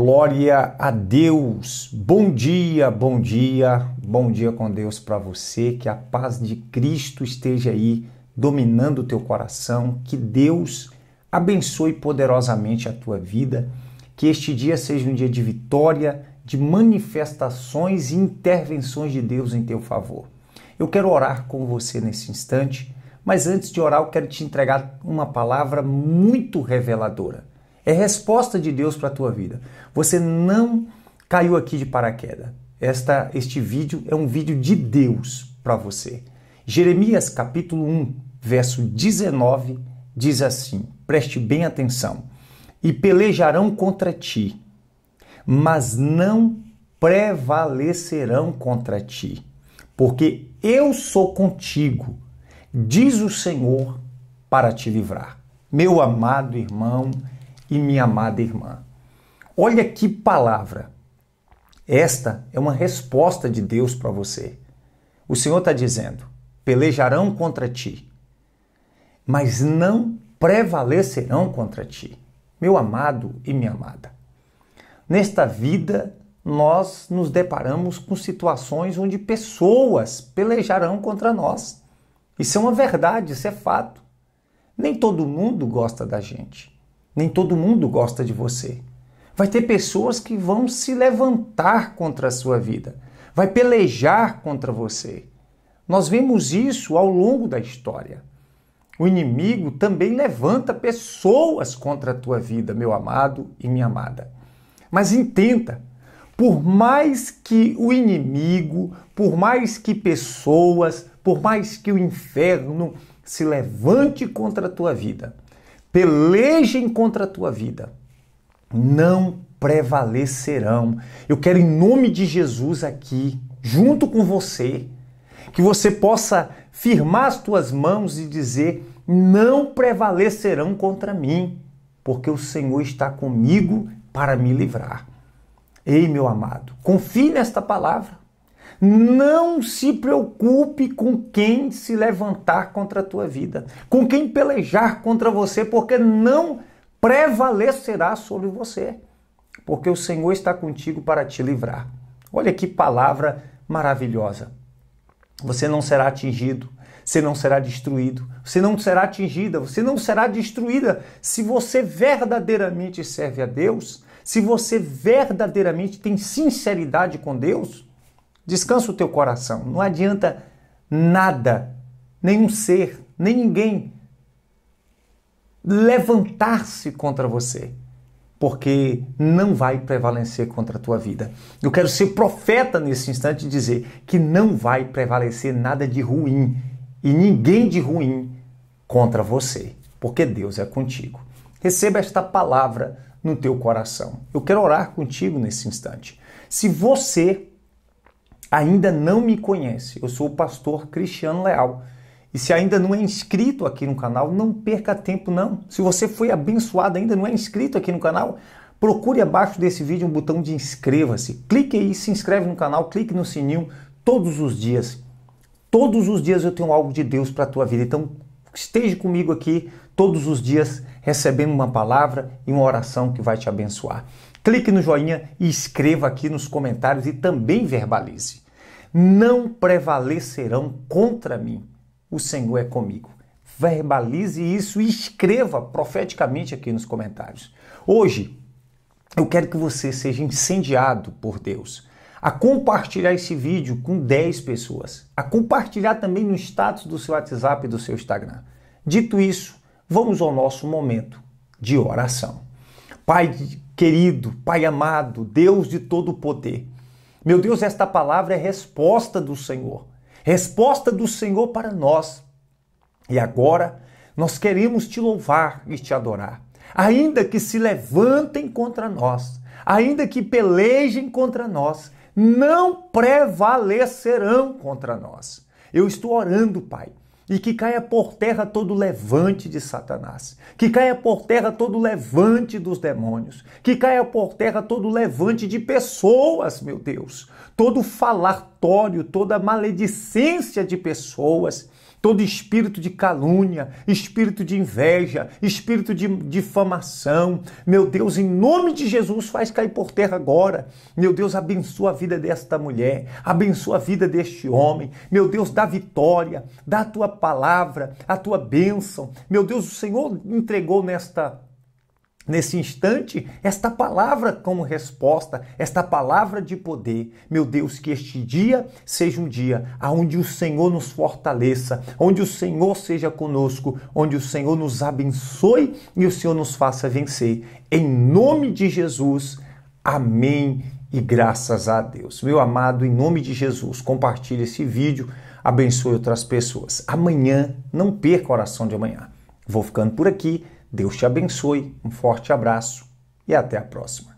Glória a Deus. Bom dia, bom dia, bom dia com Deus para você. Que a paz de Cristo esteja aí dominando o teu coração. Que Deus abençoe poderosamente a tua vida. Que este dia seja um dia de vitória, de manifestações e intervenções de Deus em teu favor. Eu quero orar com você nesse instante, mas antes de orar, eu quero te entregar uma palavra muito reveladora é resposta de Deus para a tua vida. Você não caiu aqui de paraquedas. Esta, este vídeo é um vídeo de Deus para você. Jeremias capítulo 1, verso 19 diz assim: Preste bem atenção. E pelejarão contra ti, mas não prevalecerão contra ti, porque eu sou contigo, diz o Senhor, para te livrar. Meu amado irmão, e minha amada irmã. Olha que palavra! Esta é uma resposta de Deus para você. O Senhor está dizendo: pelejarão contra ti, mas não prevalecerão contra ti, meu amado e minha amada. Nesta vida, nós nos deparamos com situações onde pessoas pelejarão contra nós. Isso é uma verdade, isso é fato. Nem todo mundo gosta da gente. Nem todo mundo gosta de você. Vai ter pessoas que vão se levantar contra a sua vida, vai pelejar contra você. Nós vemos isso ao longo da história. O inimigo também levanta pessoas contra a tua vida, meu amado e minha amada. Mas entenda, por mais que o inimigo, por mais que pessoas, por mais que o inferno se levante contra a tua vida, pelejem contra a tua vida, não prevalecerão. Eu quero, em nome de Jesus, aqui, junto com você, que você possa firmar as tuas mãos e dizer: não prevalecerão contra mim, porque o Senhor está comigo para me livrar. Ei, meu amado, confie nesta palavra. Não se preocupe com quem se levantar contra a tua vida, com quem pelejar contra você, porque não prevalecerá sobre você, porque o Senhor está contigo para te livrar. Olha que palavra maravilhosa. Você não será atingido, você não será destruído, você não será atingida, você não será destruída se você verdadeiramente serve a Deus, se você verdadeiramente tem sinceridade com Deus Descansa o teu coração. Não adianta nada, nenhum ser, nem ninguém levantar-se contra você, porque não vai prevalecer contra a tua vida. Eu quero ser profeta nesse instante e dizer que não vai prevalecer nada de ruim e ninguém de ruim contra você, porque Deus é contigo. Receba esta palavra no teu coração. Eu quero orar contigo nesse instante. Se você ainda não me conhece, eu sou o pastor Cristiano Leal. E se ainda não é inscrito aqui no canal, não perca tempo não. Se você foi abençoado ainda não é inscrito aqui no canal, procure abaixo desse vídeo um botão de inscreva-se. Clique aí, se inscreve no canal, clique no sininho todos os dias. Todos os dias eu tenho algo de Deus para a tua vida. Então esteja comigo aqui todos os dias recebendo uma palavra e uma oração que vai te abençoar clique no joinha e escreva aqui nos comentários e também verbalize. Não prevalecerão contra mim. O Senhor é comigo. Verbalize isso e escreva profeticamente aqui nos comentários. Hoje, eu quero que você seja incendiado por Deus a compartilhar esse vídeo com 10 pessoas, a compartilhar também no status do seu WhatsApp e do seu Instagram. Dito isso, vamos ao nosso momento de oração. Pai, querido, Pai amado, Deus de todo poder. Meu Deus, esta palavra é resposta do Senhor, resposta do Senhor para nós. E agora nós queremos te louvar e te adorar. Ainda que se levantem contra nós, ainda que pelejem contra nós, não prevalecerão contra nós. Eu estou orando, Pai, e que caia por terra todo levante de Satanás, que caia por terra todo levante dos demônios, que caia por terra todo levante de pessoas, meu Deus, todo falar falatório, toda maledicência de pessoas, todo espírito de calúnia, espírito de inveja, espírito de difamação. Meu Deus, em nome de Jesus, faz cair por terra agora. Meu Deus, abençoa a vida desta mulher, abençoa a vida deste homem. Meu Deus, dá vitória, dá a tua palavra, a tua bênção. Meu Deus, o Senhor entregou nesta Nesse instante, esta palavra como resposta, esta palavra de poder. Meu Deus, que este dia seja um dia onde o Senhor nos fortaleça, onde o Senhor seja conosco, onde o Senhor nos abençoe e o Senhor nos faça vencer. Em nome de Jesus, amém e graças a Deus. Meu amado, em nome de Jesus, compartilhe esse vídeo, abençoe outras pessoas. Amanhã, não perca o oração de amanhã. Vou ficando por aqui. Deus te abençoe, um forte abraço e até a próxima.